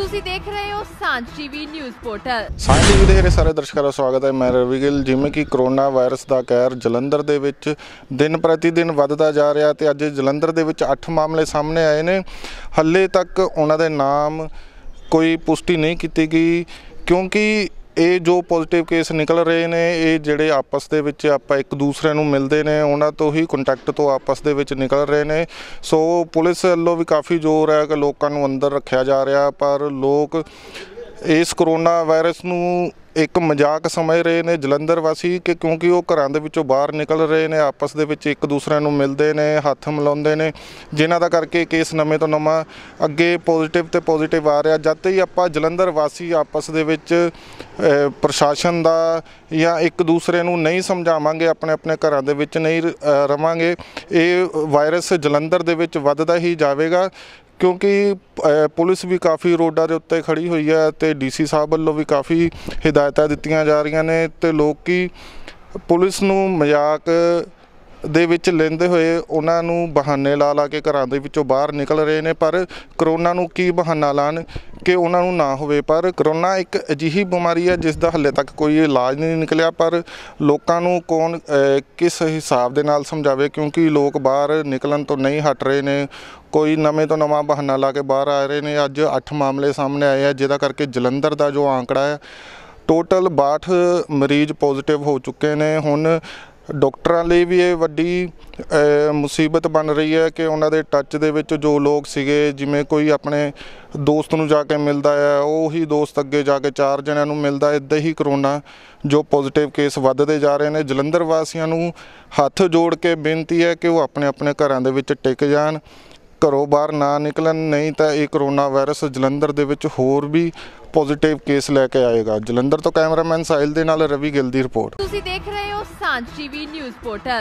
ਤੁਸੀਂ ਦੇਖ ਰਹੇ ਹੋ Saanjh TV news portal Saanjh TV ਦੇ ਹਰੇ ਸਾਰੇ ਦਰਸ਼ਕਾਂ ਦਾ ਸਵਾਗਤ ਹੈ ਮੈਂ ਰਵੀਗਿਲ ਜਿਵੇਂ ਕਿ ਕਰੋਨਾ ਵਾਇਰਸ ਦਾ ਕਹਿਰ ਜਲੰਧਰ ਦੇ ਵਿੱਚ ਦਿਨ ਪ੍ਰਤੀ ਦਿਨ ਵੱਧਦਾ ਜਾ ਰਿਹਾ ਤੇ ਅੱਜ ਜਲੰਧਰ ਦੇ ਵਿੱਚ 8 ਮਾਮਲੇ ਸਾਹਮਣੇ ਆਏ ਨੇ ਹੱਲੇ ਤੱਕ ਉਹਨਾਂ ਦੇ ਨਾਮ ਕੋਈ ਪੁਸ਼ਟੀ ਨਹੀਂ ਕੀਤੀ ਗਈ ਕਿਉਂਕਿ ਇਹ ਜੋ ਪੋਜ਼ਿਟਿਵ ਕੇਸ ਨਿਕਲ ਰਹੇ ਨੇ ਇਹ ਜਿਹੜੇ ਆਪਸ ਦੇ ਵਿੱਚ ਆਪਾਂ ਇੱਕ ਦੂਸਰੇ ਨੂੰ ਮਿਲਦੇ ਨੇ ਉਹਨਾਂ ਤੋਂ ਹੀ ਕੰਟੈਕਟ ਤੋਂ ਆਪਸ ਦੇ ਵਿੱਚ ਨਿਕਲ ਰਹੇ ਨੇ ਸੋ ਪੁਲਿਸ ਵੱਲੋਂ ਵੀ ਕਾਫੀ ਜ਼ੋਰ ਹੈ ਕਿ ਲੋਕਾਂ ਨੂੰ ਅੰਦਰ ਰੱਖਿਆ ਜਾ ਰਿਹਾ ਪਰ ਲੋਕ ਇਸ ਕਰੋਨਾ ਵਾਇਰਸ ਨੂੰ ਇੱਕ ਮਜ਼ਾਕ ਸਮਝ ਰਹੇ ਨੇ ਜਲੰਧਰ ਵਾਸੀ ਕਿ ਕਿਉਂਕਿ ਉਹ ਘਰਾਂ ਦੇ ਵਿੱਚੋਂ ਬਾਹਰ ਨਿਕਲ ਰਹੇ ਨੇ ਆਪਸ ਦੇ ਵਿੱਚ ਇੱਕ ਦੂਸਰੇ ਨੂੰ ਮਿਲਦੇ ਨੇ ਹੱਥ ਮਿਲਾਉਂਦੇ ਨੇ ਜਿਨ੍ਹਾਂ ਦਾ ਕਰਕੇ ਕੇਸ ਨਵੇਂ ਤੋਂ ਨਵਾਂ ਅੱਗੇ ਪੋਜ਼ਿਟਿਵ ਤੇ ਪੋਜ਼ਿਟਿਵ ਆ ਰਿਹਾ ਜਦ ਤੱਕ ਆਪਾਂ ਜਲੰਧਰ ਵਾਸੀ ਆਪਸ ਦੇ ਵਿੱਚ ਪ੍ਰਸ਼ਾਸਨ ਦਾ ਜਾਂ ਇੱਕ ਦੂਸਰੇ ਨੂੰ ਨਹੀਂ ਸਮਝਾਵਾਂਗੇ ਆਪਣੇ ਆਪਣੇ ਘਰਾਂ ਦੇ ਵਿੱਚ ਨਹੀਂ ਰਵਾਂਗੇ ਇਹ ਵਾਇਰਸ ਜਲੰਧਰ ਦੇ ਵਿੱਚ ਵੱਧਦਾ ਹੀ ਜਾਵੇਗਾ ਕਿਉਂਕਿ ਪੁਲਿਸ ਵੀ ਕਾਫੀ ਰੋਡਾਂ ਦੇ ਉੱਤੇ ਖੜੀ ਹੋਈ ਹੈ ਤੇ ਡੀਸੀ ਸਾਹਿਬ ਵੱਲੋਂ ਵੀ ਕਾਫੀ ਹਿਦਾਇਤ ਹਦਾਇਤਾਂ ਦਿੱਤੀਆਂ ਜਾ ਰਹੀਆਂ ਨੇ ਤੇ ਲੋਕੀ ਪੁਲਿਸ ਨੂੰ ਮਜ਼ਾਕ ਦੇ ਵਿੱਚ ਲੈਂਦੇ ਹੋਏ ਉਹਨਾਂ ਨੂੰ ਬਹਾਨੇ ਲਾ ਲਾ ਕੇ ਘਰਾਂ ਦੇ ਵਿੱਚੋਂ ਬਾਹਰ ਨਿਕਲ ਰਹੇ ਨੇ ਪਰ ਕਰੋਨਾ ਨੂੰ ਕੀ ਬਹਾਨਾ ਲਾਣ ਕਿ ਉਹਨਾਂ ਨੂੰ ਨਾ ਹੋਵੇ ਪਰ ਕਰੋਨਾ ਇੱਕ ਅਜੀਹੀ ਬਿਮਾਰੀ ਹੈ ਜਿਸ ਦਾ ਹੱਲੇ ਤੱਕ ਕੋਈ ਇਲਾਜ ਨਹੀਂ ਨਿਕਲਿਆ ਪਰ ਲੋਕਾਂ ਨੂੰ ਕੌਣ ਕਿਸ ਹਿਸਾਬ ਦੇ ਨਾਲ ਸਮਝਾਵੇ ਕਿਉਂਕਿ ਲੋਕ ਬਾਹਰ ਨਿਕਲਣ ਤੋਂ ਨਹੀਂ ਹਟ ਰਹੇ ਨੇ ਕੋਈ ਨਵੇਂ ਤੋਂ ਨਵਾਂ ਬਹਾਨਾ ਲਾ ਕੇ ਬਾਹਰ ਆ ਰਹੇ ਨੇ ਅੱਜ 8 ਮਾਮਲੇ ਸਾਹਮਣੇ ਆਏ ਆ ਜਿਹਦਾ ਕਰਕੇ ਜਲੰਧਰ ਦਾ ਜੋ ਆਂਕੜਾ ਹੈ ਟੋਟਲ 62 ਮਰੀਜ਼ ਪੋਜ਼ਿਟਿਵ ਹੋ ਚੁੱਕੇ ਨੇ ਹੁਣ ਡਾਕਟਰਾਂ ਲਈ ਵੀ ਇਹ ਵੱਡੀ ਮੁਸੀਬਤ ਬਣ ਰਹੀ ਹੈ ਕਿ ਉਹਨਾਂ ਦੇ ਟੱਚ ਦੇ ਵਿੱਚ ਜੋ ਲੋਕ ਸੀਗੇ ਜਿਵੇਂ ਕੋਈ ਆਪਣੇ ਦੋਸਤ ਨੂੰ ਜਾ ਕੇ ਮਿਲਦਾ ਹੈ ਉਹ ਹੀ ਦੋਸਤ ਅੱਗੇ ਜਾ ਕੇ ਚਾਰ ਜਣਿਆਂ ਨੂੰ ਮਿਲਦਾ ਇਦਾਂ ਹੀ ਕਰੋਨਾ ਜੋ ਪੋਜ਼ਿਟਿਵ ਕੇਸ ਵੱਧਦੇ ਜਾ ਰਹੇ ਨੇ ਜਲੰਧਰ ਵਾਸੀਆਂ ਨੂੰ ਹੱਥ ਜੋੜ ਕੇ ਬੇਨਤੀ ਹੈ ਕਿ ਉਹ ਆਪਣੇ ਆਪਣੇ ਘਰਾਂ ਦੇ ਵਿੱਚ ਟਿਕ ਜਾਣ ਘਰੋਂ ਬਾਹਰ ਨਾ ਨਿਕਲਣ ਨਹੀਂ ਤਾਂ ਇਹ ਕਰੋਨਾ ਵਾਇਰਸ ਜਲੰਧਰ ਦੇ ਵਿੱਚ ਹੋਰ ਵੀ ਪੋਜ਼ਿਟਿਵ ਕੇਸ ਲੈ ਕੇ ਆਏਗਾ ਜਲੰਧਰ ਤੋਂ ਕੈਮਰਾਮੈਨ ਸਾਹਿਲ ਦੇ ਨਾਲ ਰਵੀ ਗਿੱਲ ਦੀ ਰਿਪੋਰਟ ਤੁਸੀਂ ਦੇਖ ਰਹੇ ਹੋ ਸਾਂਝ ਟੀਵੀ ਨਿਊਜ਼ ਪੋਰਟਲ